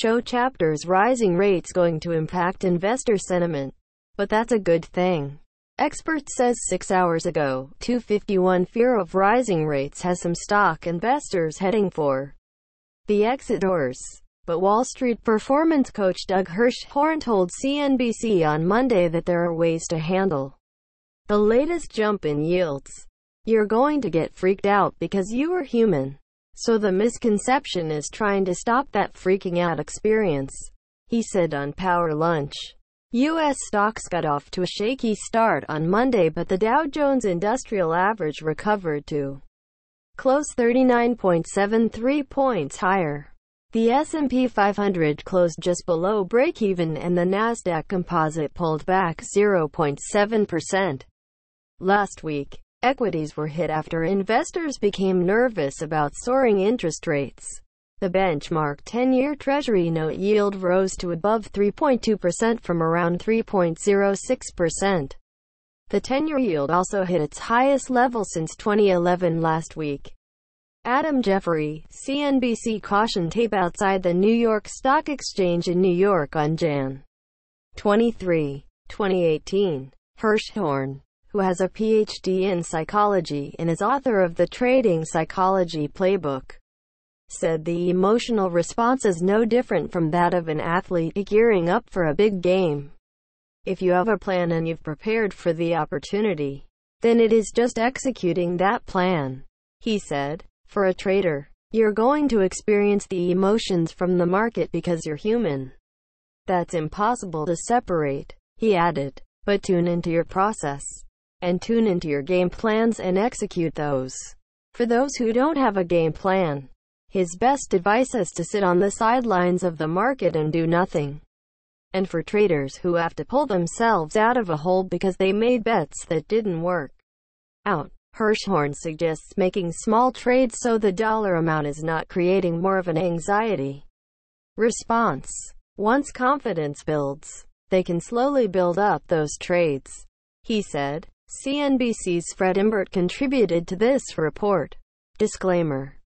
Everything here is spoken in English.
show chapters rising rates going to impact investor sentiment. But that's a good thing. Expert says six hours ago, 251 fear of rising rates has some stock investors heading for the exit doors. But Wall Street performance coach Doug Hirschhorn told CNBC on Monday that there are ways to handle the latest jump in yields. You're going to get freaked out because you are human. So the misconception is trying to stop that freaking out experience, he said on Power Lunch. U.S. stocks got off to a shaky start on Monday but the Dow Jones Industrial Average recovered to close 39.73 points higher. The S&P 500 closed just below break-even and the Nasdaq Composite pulled back 0.7% last week. Equities were hit after investors became nervous about soaring interest rates. The benchmark 10-year Treasury note yield rose to above 3.2% from around 3.06%. The 10-year yield also hit its highest level since 2011 last week. Adam Jeffrey, CNBC cautioned tape outside the New York Stock Exchange in New York on Jan. 23, 2018. Hirschhorn who has a PhD in psychology and is author of the Trading Psychology Playbook, said the emotional response is no different from that of an athlete gearing up for a big game. If you have a plan and you've prepared for the opportunity, then it is just executing that plan, he said. For a trader, you're going to experience the emotions from the market because you're human. That's impossible to separate, he added, but tune into your process and tune into your game plans and execute those. For those who don't have a game plan, his best advice is to sit on the sidelines of the market and do nothing. And for traders who have to pull themselves out of a hole because they made bets that didn't work out, Hirschhorn suggests making small trades so the dollar amount is not creating more of an anxiety response. Once confidence builds, they can slowly build up those trades, he said. CNBC's Fred Imbert contributed to this report. Disclaimer